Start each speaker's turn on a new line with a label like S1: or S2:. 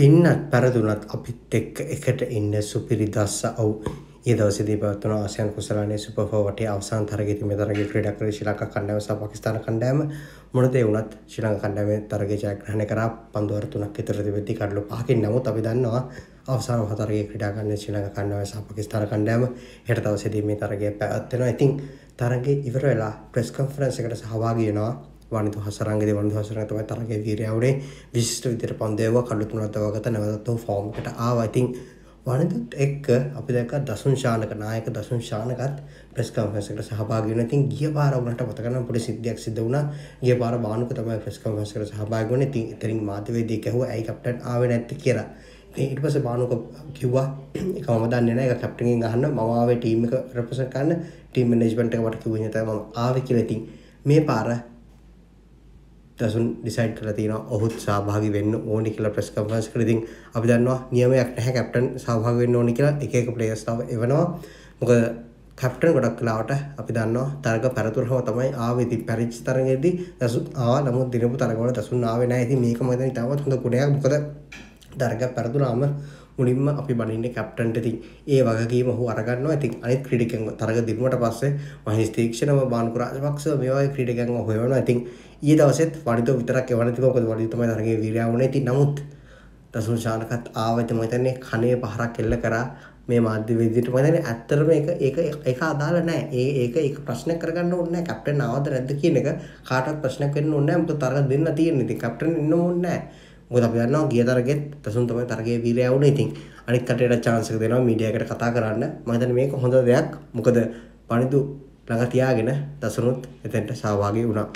S1: පින්නත් පෙරදුනත් අපිත් එක්ක එකට ඉන්න සුපිරි දස්ස අව් ඒ දවසේදී පවත්වන ආසියානු කුසලානයේ සුපර් ෆෝර් වටේ අවසාන තරගයේදී මේ තරගයේ ක්‍රීඩාකරු ශ්‍රී ලංකා කණ්ඩායම සහ පාකිස්තාන කණ්ඩායම මොනද ඒ වුණත් ශ්‍රී ලංකා කණ්ඩායමේ තරගය ජයග්‍රහණය කරා පන්දු අර තුනක් විතර තිබෙද්දී කඩලු පහකින් නමුත් අපි දන්නවා අවසාන හතරගේ ක්‍රීඩා කරන ශ්‍රී ලංකා කණ්ඩායම සහ පාකිස්තාන කණ්ඩායම හෙට දවසේදී මේ තරගය පැවැත්වෙනවා. ඉතින් තරගය ඉවර වෙලා ප්‍රෙස් කොන්ෆරන්ස් එකට සහභාගී වෙනවා වනිදු හසරන්ගේ වනිදු හසරන් තමයි තරගේ වීරයවුනේ විශිෂ්ට විදිහට පන්දේව කල්ලුතුනත් වගත නැවතත් ෆෝම්කට ආවා. ඉතින් වනදුත් එක්ක අපි දැක දසුන් ශානක නායක දසුන් ශානකත් ප්‍රෙස් කන්ෆරන්ස් එකට සහභාගී වුණා. ඉතින් ගිය පාර වුණාට මතක නම් පොඩි සිද්ධියක් සිද්ධ වුණා. ගිය පාර බානුක තමයි ප්‍රෙස් කන්ෆරන්ස් එකට සහභාගී වුණේ. ඉතින් එතනින් මාධ්‍යවේදී කැහුවා ඇයි කැප්ටන් ආවේ නැත්තේ කියලා. ඉතින් ඊට පස්සේ බානුක කිව්වා ඒක මම දන්නේ නැහැ. ඒක කැප්ටන්ගෙන් අහන්න මම ආවේ ටීම් එක රෙප්‍රසන්ට් කරන්න ටීම් මැනේජ්මන්ට් එක මට කිව්වේ නැතම මම ආවේ කියලා. ඉතින් මේ පාර දසුන් ඩිසයිඩ් කරලා තියෙනවා ඔහුත් සහභාගී වෙන්න ඕනි කියලා ප්‍රෙස් කන්ෆරන්ස් කරලා ඉතින් අපි දන්නවා නියමයක් නැහැ කැප්ටන් සහභාගී වෙන්න ඕනි කියලා එක එක ප්ලේයර්ස් තව එවනවා මොකද කැප්ටන් ගොඩක් කලාවට අපි දන්නවා තරග පැරතුරම තමයි ආවේ ඉතින් පැරිච් තරගයේදී දසුන් ආවා නමුත් දිනපු තරගවල දසුන් ආවේ නැහැ ඉතින් මේක මම හිතන්නේ තවත් හොඳ ගුණයක් මොකද දරග පැරදුනාම මුලින්ම අපි බනින්නේ කැප්ටන්ටති ඒ වගේම හු අරගන්න ඇති අනි ක්‍රඩිකන් තරග දිරුවට පස්සේ මහිස්තේක්ෂණම බාන්කුරාජපක්ෂ මේවා ක්‍රඩිකන් හොයවන ඇතින් ඒ දවසෙත් වඩිත විතරක් එවනති මොකද වඩිතම තරගේ විරාවුණ ඇති නමුත් දසුන් ශානකත් ආවත මතන්නේ කනේ පහරක් එල්ල කරා මේ මාධ්‍ය විදිට මතන ඇත්තරම එක ඒක එක අදාල නෑ ඒ ඒක එක ප්‍රශ්න කරගන්න ඕන්න කැප්ට නාවද රැද කියන එක කාටත් ප්‍රශ්න කරන්න ඕන්න මට තරග දෙන්න තියෙන ති කැප්ට ඉන්න ඕන්නෑ මොකද අපි දන්නවා ගිය තරගෙත් දසුන් තමයි තරගයේ වීරයා වුණේ. ඉතින් අනිත් කටේට chance එක දෙනවා මීඩියා එකට කතා කරන්න. මම හිතන්නේ මේක හොඳ දෙයක්. මොකද පරිදු ළඟ තියාගෙන දසුනුත් එතෙන්ට සහභාගී වුණා.